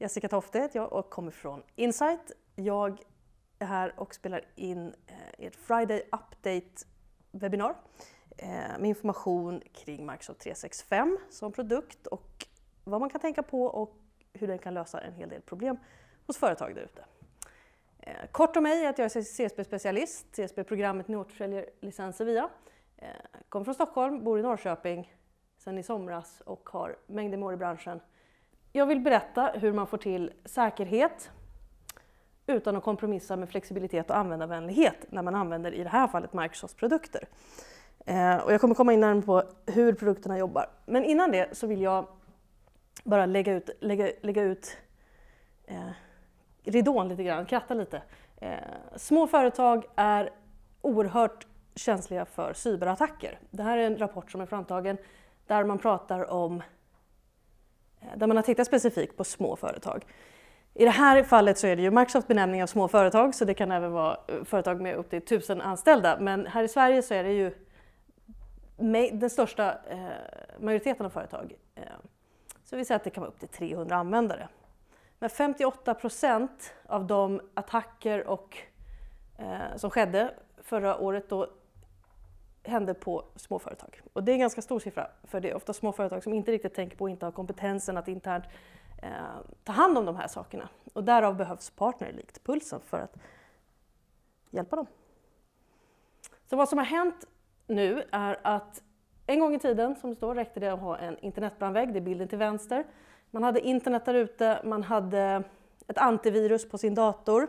Jessica Tofte heter jag och kommer från Insight. Jag är här och spelar in eh, ert Friday Update webbinar eh, med information kring Microsoft 365 som produkt och vad man kan tänka på och hur den kan lösa en hel del problem hos företag där ute. Eh, kort om mig är att jag är CSB-specialist, CSB-programmet ni återförsäljer licenser via. Kommer från Stockholm, bor i Norrköping sedan i somras och har mängder med år i branschen jag vill berätta hur man får till säkerhet utan att kompromissa med flexibilitet och användarvänlighet när man använder, i det här fallet, Microsofts produkter. Eh, och jag kommer komma in närmare på hur produkterna jobbar. Men innan det så vill jag bara lägga ut, lägga, lägga ut eh, ridån lite grann, kratta lite. Eh, små företag är oerhört känsliga för cyberattacker. Det här är en rapport som är framtagen där man pratar om Eh, där man har tittat specifikt på små företag. I det här fallet så är det ju Microsofts benämning av små företag så det kan även vara eh, företag med upp till 1000 anställda men här i Sverige så är det ju den största eh, majoriteten av företag. så vi säger att det kan vara upp till 300 användare. Men 58 procent av de attacker och, som skedde förra året då händer på småföretag. Och det är en ganska stor siffra, för det är ofta småföretag som inte riktigt tänker på och inte har kompetensen att internt eh, ta hand om de här sakerna. Och därav behövs partner likt Pulsen för att hjälpa dem. Så vad som har hänt nu är att en gång i tiden, som det står, räckte det att ha en internetbrandvägg, det är bilden till vänster. Man hade internet där ute, man hade ett antivirus på sin dator,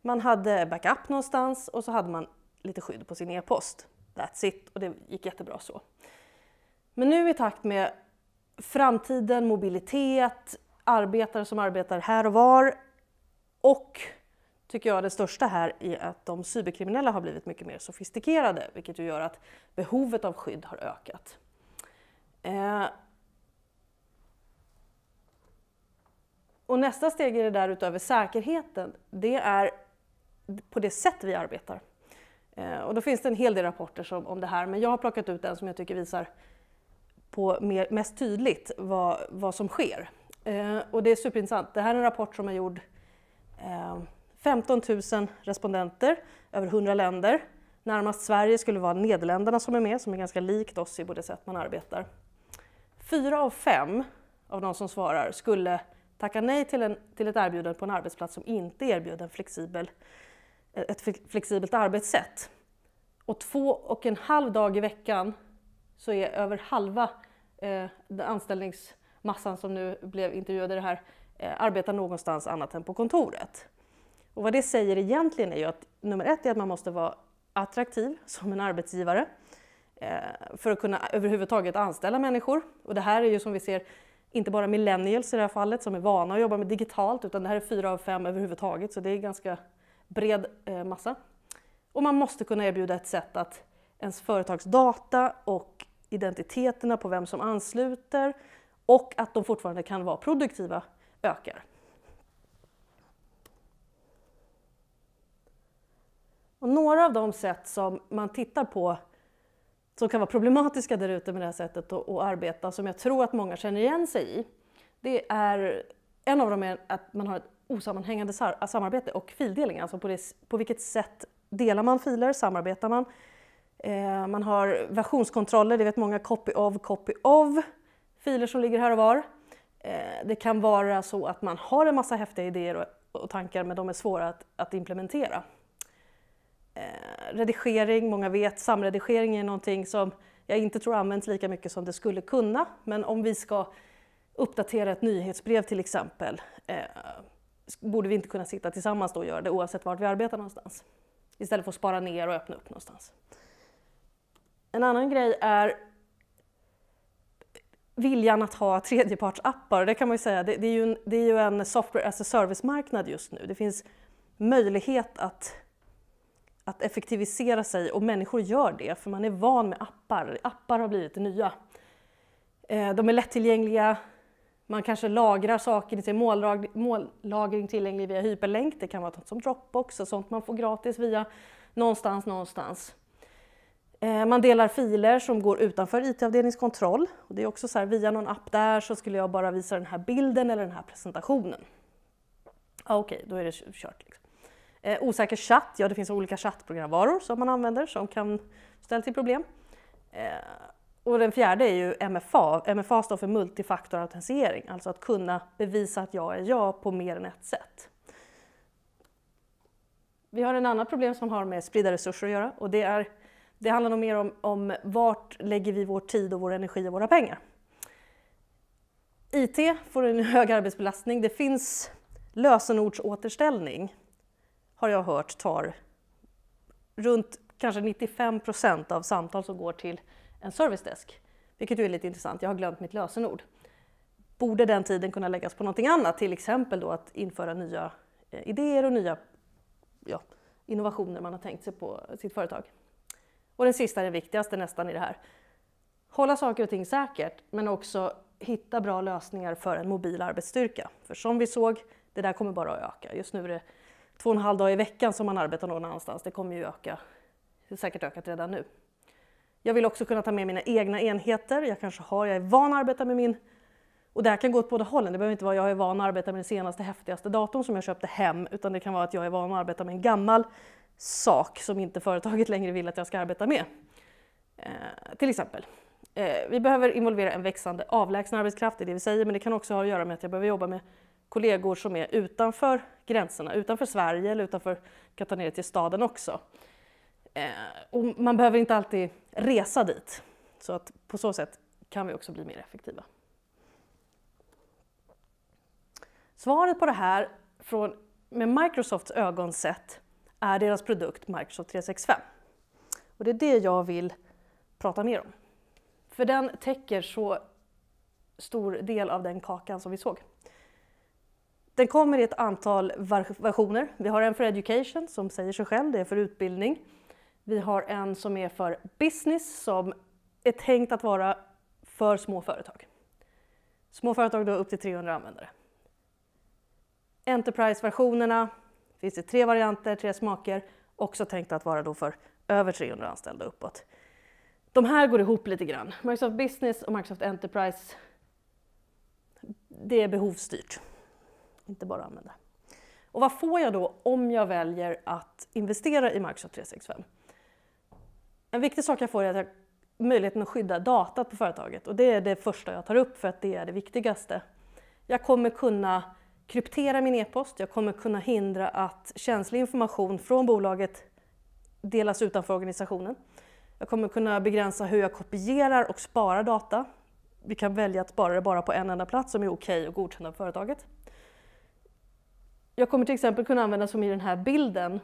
man hade backup någonstans och så hade man lite skydd på sin e-post that's it och det gick jättebra så. Men nu i takt med framtiden, mobilitet, arbetare som arbetar här och var och tycker jag det största här är att de cyberkriminella har blivit mycket mer sofistikerade vilket ju gör att behovet av skydd har ökat. Eh. Och nästa steg i det där utöver säkerheten, det är på det sätt vi arbetar. Eh, och då finns det en hel del rapporter som, om det här, men jag har plockat ut den som jag tycker visar på mer, mest tydligt vad, vad som sker. Eh, och det är superintressant. Det här är en rapport som är gjord eh, 15 000 respondenter över 100 länder. Närmast Sverige skulle vara Nederländerna som är med, som är ganska likt oss i både sätt man arbetar. Fyra av fem av de som svarar skulle tacka nej till, en, till ett erbjudande på en arbetsplats som inte erbjöd en flexibel ett flexibelt arbetssätt. Och två och en halv dag i veckan så är över halva eh, anställningsmassan som nu blev intervjuade i det här eh, arbetar någonstans annat än på kontoret. Och vad det säger egentligen är ju att nummer ett är att man måste vara attraktiv som en arbetsgivare eh, för att kunna överhuvudtaget anställa människor. Och det här är ju som vi ser inte bara millennials i det här fallet som är vana att jobba med digitalt utan det här är fyra av fem överhuvudtaget så det är ganska bred eh, massa. Och man måste kunna erbjuda ett sätt att ens företagsdata och identiteterna på vem som ansluter och att de fortfarande kan vara produktiva ökar. Och några av de sätt som man tittar på som kan vara problematiska där ute med det här sättet att, att arbeta som jag tror att många känner igen sig i. Det är, en av dem är att man har ett osammanhängande samarbete och fildelning. Alltså på, det, på vilket sätt delar man filer, samarbetar man? Eh, man har versionskontroller, det vet många, copy of, copy of filer som ligger här och var. Eh, det kan vara så att man har en massa häftiga idéer och, och tankar men de är svåra att, att implementera. Eh, redigering, många vet, samredigering är någonting som jag inte tror används lika mycket som det skulle kunna men om vi ska uppdatera ett nyhetsbrev till exempel eh, borde vi inte kunna sitta tillsammans då och göra det oavsett vart vi arbetar någonstans? Istället för att spara ner och öppna upp någonstans. En annan grej är viljan att ha tredjepartsappar. Det kan man ju säga, det, det, är, ju en, det är ju en, software as a service-marknad just nu. Det finns möjlighet att, att effektivisera sig och människor gör det för man är van med appar. Appar har blivit det nya. Eh, de är lättillgängliga, man kanske lagrar saker i sin mållagring, tillgänglig via hyperlänk. Det kan vara något som Dropbox och sånt man får gratis via någonstans, någonstans. Eh, man delar filer som går utanför IT-avdelningskontroll. Det är också så här, via någon app där så skulle jag bara visa den här bilden eller den här presentationen. Ja, Okej, okay, då är det kört. Liksom. Eh, osäker chatt, ja det finns olika chattprogramvaror som man använder som kan ställa till problem. Eh, och den fjärde är ju MFA. MFA står för multifaktorautentisering, alltså att kunna bevisa att jag är jag på mer än ett sätt. Vi har en annan problem som har med spridda resurser att göra och det, är, det handlar nog mer om, om vart lägger vi vår tid och vår energi och våra pengar. IT får en hög arbetsbelastning. Det finns lösenordsåterställning, har jag hört, tar runt kanske 95 procent av samtal som går till en servicedesk. Vilket ju är lite intressant, jag har glömt mitt lösenord. Borde den tiden kunna läggas på någonting annat, till exempel då att införa nya eh, idéer och nya ja, innovationer man har tänkt sig på sitt företag. Och den sista, den viktigaste nästan i det här. Hålla saker och ting säkert, men också hitta bra lösningar för en mobil arbetsstyrka. För som vi såg, det där kommer bara att öka. Just nu är det två och en halv dag i veckan som man arbetar någon annanstans. Det kommer ju öka, det säkert ökat redan nu. Jag vill också kunna ta med mina egna enheter. Jag kanske har, jag är van att arbeta med min och det här kan gå åt båda hållen. Det behöver inte vara jag är van att arbeta med den senaste häftigaste datorn som jag köpte hem, utan det kan vara att jag är van att arbeta med en gammal sak som inte företaget längre vill att jag ska arbeta med. Eh, till exempel. Eh, vi behöver involvera en växande avlägsen arbetskraft, i det vi säger, men det kan också ha att göra med att jag behöver jobba med kollegor som är utanför gränserna, utanför Sverige eller utanför, kan ta ner det till staden också. Eh, och man behöver inte alltid resa dit. Så att på så sätt kan vi också bli mer effektiva. Svaret på det här från, med Microsofts ögonsätt är deras produkt Microsoft 365. Och det är det jag vill prata mer om. För den täcker så stor del av den kakan som vi såg. Den kommer i ett antal versioner. Vi har en för Education som säger sig själv, det är för utbildning. Vi har en som är för business som är tänkt att vara för små företag. Små företag då upp till 300 användare. Enterprise-versionerna finns det tre varianter, tre smaker. Också tänkt att vara då för över 300 anställda uppåt. De här går ihop lite grann. Microsoft Business och Microsoft Enterprise, det är behovsstyrt. Inte bara använda. Och vad får jag då om jag väljer att investera i Microsoft 365? En viktig sak jag får är att jag möjligheten att skydda datat på företaget och det är det första jag tar upp för att det är det viktigaste. Jag kommer kunna kryptera min e-post, jag kommer kunna hindra att känslig information från bolaget delas utanför organisationen. Jag kommer kunna begränsa hur jag kopierar och sparar data. Vi kan välja att spara det bara på en enda plats som är okej okay och godkänd av företaget. Jag kommer till exempel kunna använda, som i den här bilden,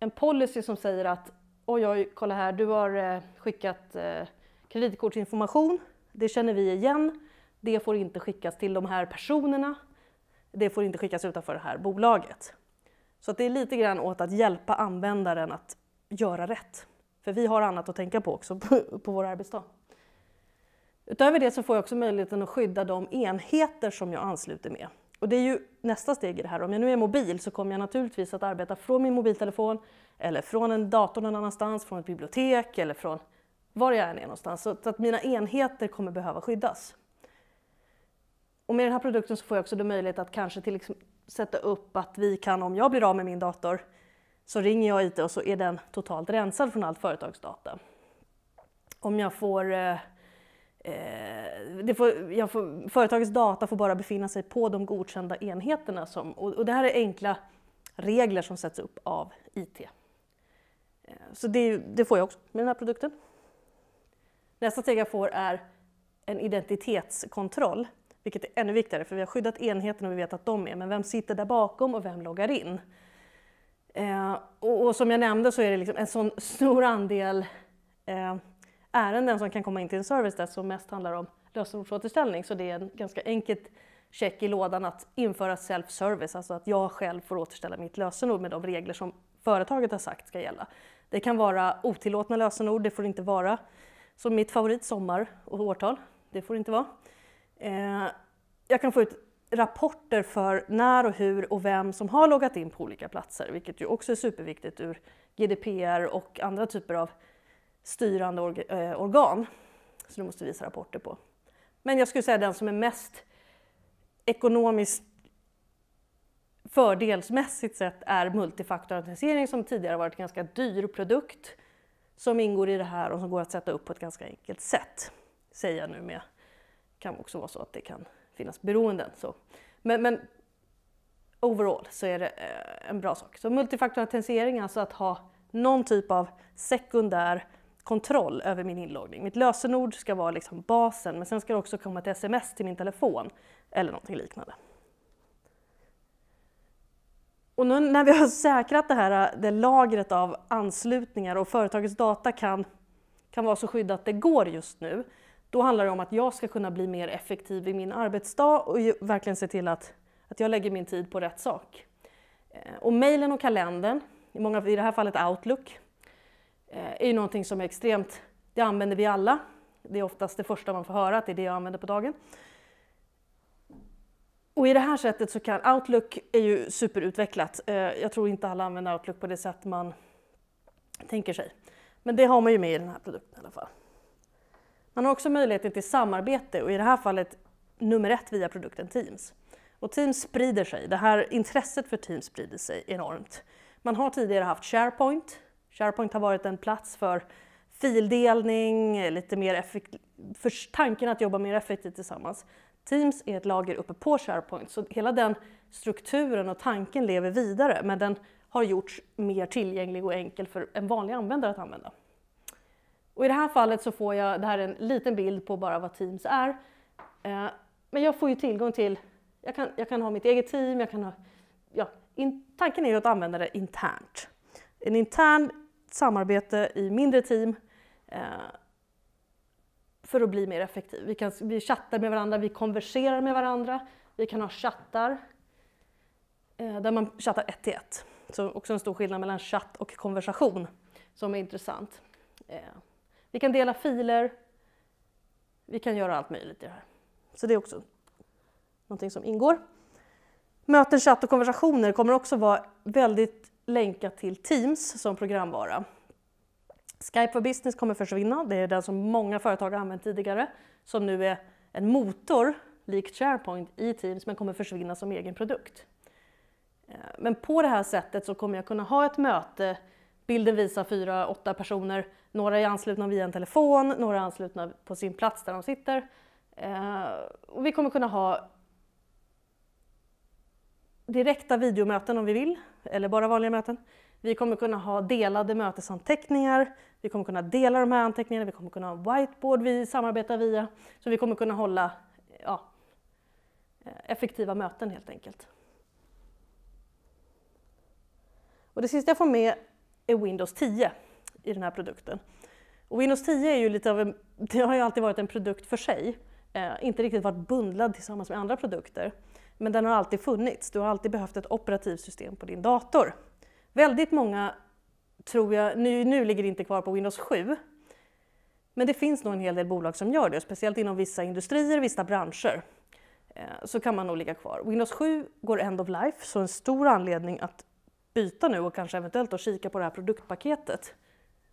en policy som säger att oj, oj, kolla här, du har eh, skickat eh, kreditkortsinformation, det känner vi igen, det får inte skickas till de här personerna, det får inte skickas utanför det här bolaget. Så det är lite grann åt att hjälpa användaren att göra rätt. För vi har annat att tänka på också på, på vår arbetsdag. Utöver det så får jag också möjligheten att skydda de enheter som jag ansluter med. Och det är ju nästa steg i det här. Om jag nu är mobil så kommer jag naturligtvis att arbeta från min mobiltelefon eller från en dator någon annanstans, från ett bibliotek eller från var jag än är någonstans. Så att mina enheter kommer behöva skyddas. Och med den här produkten så får jag också då möjlighet att kanske till liksom sätta upp att vi kan, om jag blir av med min dator, så ringer jag IT och så är den totalt rensad från allt företagsdata. Om jag får, eh, eh får, jag får, företagets data får bara befinna sig på de godkända enheterna. Som, och, och det här är enkla regler som sätts upp av IT. Eh, så det, det, får jag också med den här produkten. Nästa steg jag får är en identitetskontroll, vilket är ännu viktigare för vi har skyddat enheten och vi vet att de är, men vem sitter där bakom och vem loggar in? Eh, och, och, som jag nämnde så är det liksom en sån stor andel eh, ärenden som kan komma in till en service där som mest handlar om lösenordsåterställning, så det är en ganska enkelt check i lådan att införa self-service, alltså att jag själv får återställa mitt lösenord med de regler som företaget har sagt ska gälla. Det kan vara otillåtna lösenord, det får inte vara. som mitt favorit, sommar och årtal, det får det inte vara. Eh, jag kan få ut rapporter för när och hur och vem som har loggat in på olika platser, vilket ju också är superviktigt ur GDPR och andra typer av styrande org eh, organ som du måste visa rapporter på. Men jag skulle säga den som är mest ekonomiskt fördelsmässigt sett är multifaktorautentisering som tidigare varit en ganska dyr produkt som ingår i det här och som går att sätta upp på ett ganska enkelt sätt. Säger jag nu med. Det kan också vara så att det kan finnas beroenden. Så. Men, men overall så är det eh, en bra sak. Så multifaktorautentisering, alltså att ha någon typ av sekundär kontroll över min inloggning. Mitt lösenord ska vara liksom basen men sen ska det också komma ett sms till min telefon eller någonting liknande. Och nu när vi har säkrat det här det lagret av anslutningar och företagets data kan, kan vara så skyddat det går just nu, då handlar det om att jag ska kunna bli mer effektiv i min arbetsdag och verkligen se till att, att jag lägger min tid på rätt sak. Eh, och mejlen och kalendern, i, många, i det här fallet Outlook, eh, är ju någonting som är extremt, det använder vi alla. Det är oftast det första man får höra att det är det jag använder på dagen. Och i det här sättet så kan Outlook är ju superutvecklat. Eh, jag tror inte alla använder Outlook på det sätt man tänker sig. Men det har man ju med i den här produkten i alla fall. Man har också möjligheten till samarbete och i det här fallet nummer ett via produkten Teams. Och Teams sprider sig. Det här intresset för Teams sprider sig enormt. Man har tidigare haft SharePoint. SharePoint har varit en plats för fildelning, lite mer effektivt, för tanken att jobba mer effektivt tillsammans. Teams är ett lager uppe på SharePoint, så hela den strukturen och tanken lever vidare, men den har gjorts mer tillgänglig och enkel för en vanlig användare att använda. Och I det här fallet så får jag, det här är en liten bild på bara vad Teams är, eh, men jag får ju tillgång till, jag kan, jag kan ha mitt eget team, jag kan ha, ja, in, tanken är ju att använda det internt. En intern samarbete i mindre team eh, för att bli mer effektiv. Vi, kan, vi chattar med varandra, vi konverserar med varandra, vi kan ha chattar eh, där man chattar ett till ett. Så också en stor skillnad mellan chatt och konversation som är intressant. Eh, vi kan dela filer, vi kan göra allt möjligt i det här. Så det är också någonting som ingår. Möten, chatt och konversationer kommer också vara väldigt länkat till Teams som programvara. Skype for Business kommer försvinna. Det är den som många företag har använt tidigare som nu är en motor likt SharePoint i Teams men kommer försvinna som egen produkt. Eh, men på det här sättet så kommer jag kunna ha ett möte, bilden visar fyra, åtta personer, några är anslutna via en telefon, några är anslutna på sin plats där de sitter. Eh, och vi kommer kunna ha direkta videomöten om vi vill, eller bara vanliga möten. Vi kommer kunna ha delade mötesanteckningar, vi kommer kunna dela de här anteckningarna, vi kommer kunna ha whiteboard vi samarbetar via. Så vi kommer kunna hålla ja, eh, effektiva möten helt enkelt. Och det sista jag får med är Windows 10 i den här produkten. Och Windows 10 är ju lite av en, det har ju alltid varit en produkt för sig, eh, inte riktigt varit bundlad tillsammans med andra produkter. Men den har alltid funnits, du har alltid behövt ett operativsystem på din dator. Väldigt många tror jag, nu, nu ligger det inte kvar på Windows 7, men det finns nog en hel del bolag som gör det, speciellt inom vissa industrier, vissa branscher eh, så kan man nog ligga kvar. Windows 7 går end of life, så en stor anledning att byta nu och kanske eventuellt då kika på det här produktpaketet,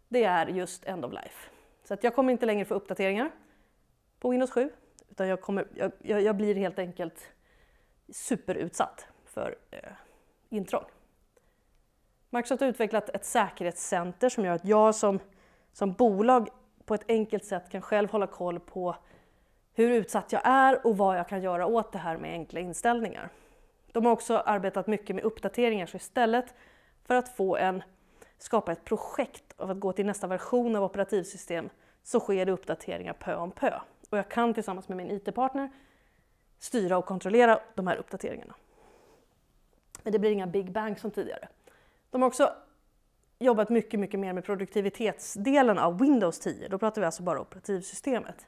det är just end of life. Så att jag kommer inte längre få uppdateringar på Windows 7, utan jag, kommer, jag, jag, jag blir helt enkelt superutsatt för eh, intrång. Microsoft har utvecklat ett säkerhetscenter som gör att jag som, som bolag på ett enkelt sätt kan själv hålla koll på hur utsatt jag är och vad jag kan göra åt det här med enkla inställningar. De har också arbetat mycket med uppdateringar så istället för att få en, skapa ett projekt av att gå till nästa version av operativsystem så sker det uppdateringar pö om pö. Och jag kan tillsammans med min IT-partner styra och kontrollera de här uppdateringarna. Men det blir inga big bang som tidigare. De har också jobbat mycket, mycket mer med produktivitetsdelen av Windows 10. Då pratar vi alltså bara operativsystemet.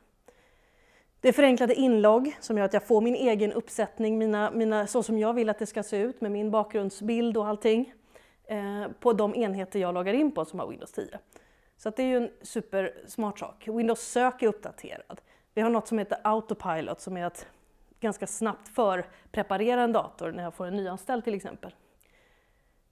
Det är förenklade inlogg som gör att jag får min egen uppsättning, mina, mina, så som jag vill att det ska se ut med min bakgrundsbild och allting eh, på de enheter jag loggar in på som har Windows 10. Så det är ju en supersmart sak. Windows Sök är uppdaterad. Vi har något som heter Autopilot som är att ganska snabbt förpreparera en dator när jag får en nyanställd till exempel.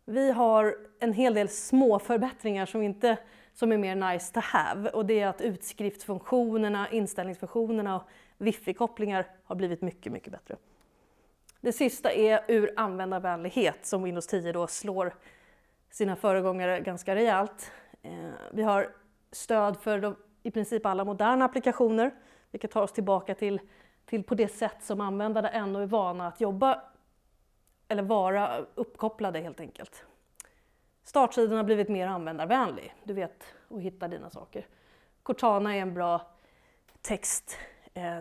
Vi har en hel del små förbättringar som, inte, som är mer nice to have och det är att utskriftsfunktionerna, inställningsfunktionerna och wifi-kopplingar har blivit mycket, mycket bättre. Det sista är ur användarvänlighet som Windows 10 då slår sina föregångare ganska rejält. Eh, vi har stöd för de, i princip alla moderna applikationer vilket tar oss tillbaka till, till på det sätt som användarna ändå är vana att jobba eller vara uppkopplade helt enkelt. Startsidan har blivit mer användarvänlig, du vet att hitta dina saker. Cortana är en bra text, eh,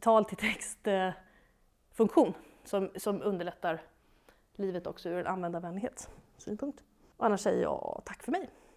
tal till text-funktion som, som underlättar livet också ur en användarvänlighetssynpunkt. annars säger jag tack för mig.